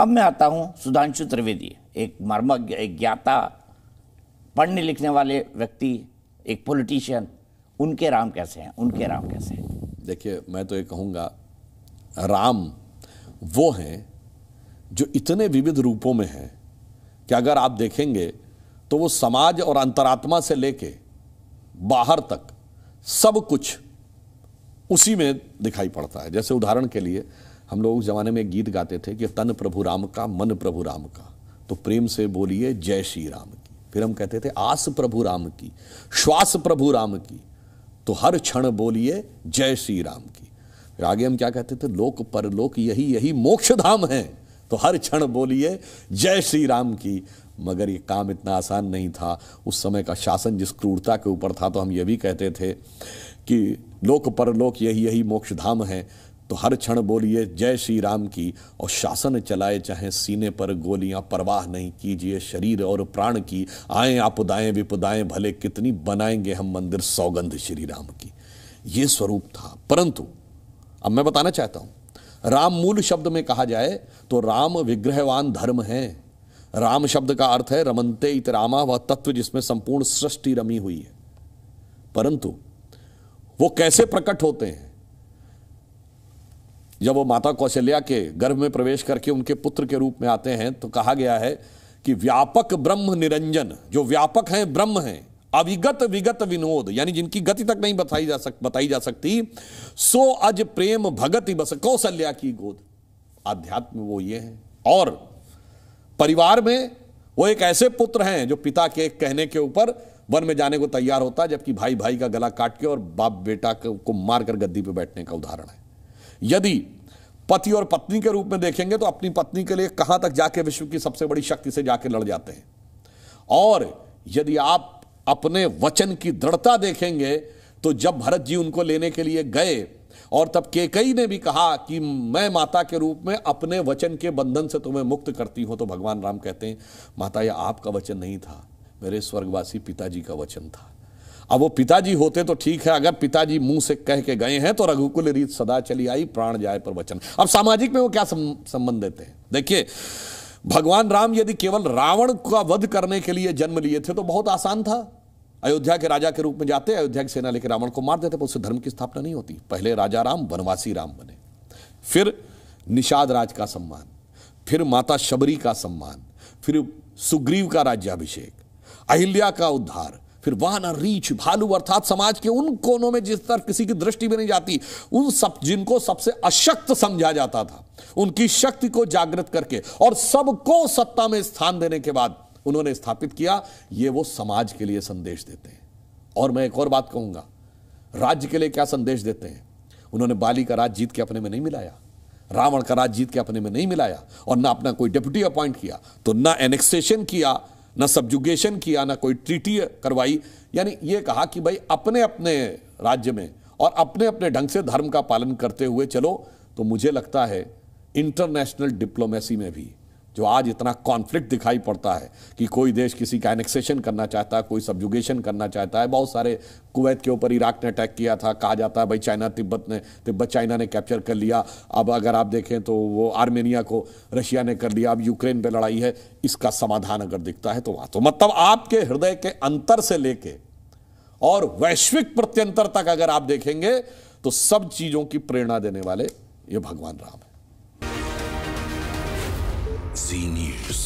अब मैं आता हूँ सुधांशु त्रिवेदी एक मर्मज्ञ एक ज्ञाता पढ़ने लिखने वाले व्यक्ति एक पॉलिटिशियन उनके राम कैसे हैं उनके राम कैसे हैं देखिए मैं तो ये कहूँगा राम वो हैं जो इतने विविध रूपों में हैं कि अगर आप देखेंगे तो वो समाज और अंतरात्मा से लेके बाहर तक सब कुछ उसी में दिखाई पड़ता है जैसे उदाहरण के लिए हम लोग उस ज़माने में गीत गाते थे कि तन प्रभु राम का मन प्रभु राम का तो प्रेम से बोलिए जय श्री राम की फिर हम कहते थे आस प्रभु राम की श्वास प्रभु राम की तो हर क्षण बोलिए जय श्री राम की फिर आगे हम क्या कहते थे लोक परलोक यही यही मोक्ष धाम है तो हर क्षण बोलिए जय श्री राम की मगर ये काम इतना आसान नहीं था उस समय का शासन जिस क्रूरता के ऊपर था तो हम ये भी कहते थे कि लोक परलोक यही यही मोक्ष धाम है तो हर क्षण बोलिए जय श्री राम की और शासन चलाए चाहे सीने पर गोलियां परवाह नहीं कीजिए शरीर और प्राण की आए आपदाएं विपदाएं भले कितनी बनाएंगे हम मंदिर सौगंध श्री राम की ये स्वरूप था परंतु अब मैं बताना चाहता हूं राम मूल शब्द में कहा जाए तो राम विग्रहवान धर्म है राम शब्द का अर्थ है रमनते इत रामा वह तत्व जिसमें संपूर्ण सृष्टि रमी हुई है परंतु वो कैसे प्रकट होते हैं जब वो माता कौशल्या के गर्भ में प्रवेश करके उनके पुत्र के रूप में आते हैं तो कहा गया है कि व्यापक ब्रह्म निरंजन जो व्यापक हैं ब्रह्म हैं अविगत विगत विनोद यानी जिनकी गति तक नहीं बताई जा सक बताई जा सकती सो अज प्रेम भगति बस कौशल्या की गोद आध्यात्म वो ये है और परिवार में वो एक ऐसे पुत्र हैं जो पिता के कहने के ऊपर वन में जाने को तैयार होता है जबकि भाई भाई का गला काट के और बाप बेटा को मारकर गद्दी पर बैठने का उदाहरण है यदि पति और पत्नी के रूप में देखेंगे तो अपनी पत्नी के लिए कहां तक जाके विश्व की सबसे बड़ी शक्ति से जाके लड़ जाते हैं और यदि आप अपने वचन की दृढ़ता देखेंगे तो जब भरत जी उनको लेने के लिए गए और तब केकई ने भी कहा कि मैं माता के रूप में अपने वचन के बंधन से तुम्हें मुक्त करती हूं तो भगवान राम कहते हैं माता यह आपका वचन नहीं था मेरे स्वर्गवासी पिताजी का वचन था अब वो पिताजी होते तो ठीक है अगर पिताजी मुंह से कह के गए हैं तो रघुकुल रीत सदा चली आई प्राण जाए पर वचन अब सामाजिक में वो क्या संबंध देते हैं देखिए भगवान राम यदि केवल रावण का वध करने के लिए जन्म लिए थे तो बहुत आसान था अयोध्या के राजा के रूप में जाते अयोध्या की सेना लेकर रावण को मार देते पर उससे धर्म की स्थापना नहीं होती पहले राजा राम वनवासी राम बने फिर निषाद राज का सम्मान फिर माता शबरी का सम्मान फिर सुग्रीव का राज्याभिषेक अहिल्या का उद्धार फिर वाना रीच भालू अर्थात समाज के उन कोनों में जिस तरह किसी की दृष्टि भी नहीं जाती उन सब जिनको सबसे अशक्त समझा जाता था उनकी शक्ति को जागृत करके और सबको सत्ता में स्थान देने के बाद उन्होंने स्थापित किया ये वो समाज के लिए संदेश देते हैं और मैं एक और बात कहूंगा राज्य के लिए क्या संदेश देते हैं उन्होंने बाली का राज जीत के अपने में नहीं मिलाया रावण का राज जीत के अपने में नहीं मिलाया और ना अपना कोई डिप्टी अपॉइंट किया तो ना एनेक्सेशन किया ना सब्जुगेशन किया ना कोई ट्रीटी करवाई यानी ये कहा कि भाई अपने अपने राज्य में और अपने अपने ढंग से धर्म का पालन करते हुए चलो तो मुझे लगता है इंटरनेशनल डिप्लोमेसी में भी जो आज इतना कॉन्फ्लिक्ट दिखाई पड़ता है कि कोई देश किसी का एनेक्सेशन करना चाहता है कोई सब्जुगेशन करना चाहता है बहुत सारे कुवैत के ऊपर इराक ने अटैक किया था कहा जाता है भाई चाइना तिब्बत ने तिब्बत चाइना ने कैप्चर कर लिया अब अगर आप देखें तो वो आर्मेनिया को रशिया ने कर लिया अब यूक्रेन पर लड़ाई है इसका समाधान अगर दिखता है तो वहाँ तो मतलब आपके हृदय के अंतर से लेके और वैश्विक प्रत्यंतर तक अगर आप देखेंगे तो सब चीज़ों की प्रेरणा देने वाले ये भगवान राम है Z News.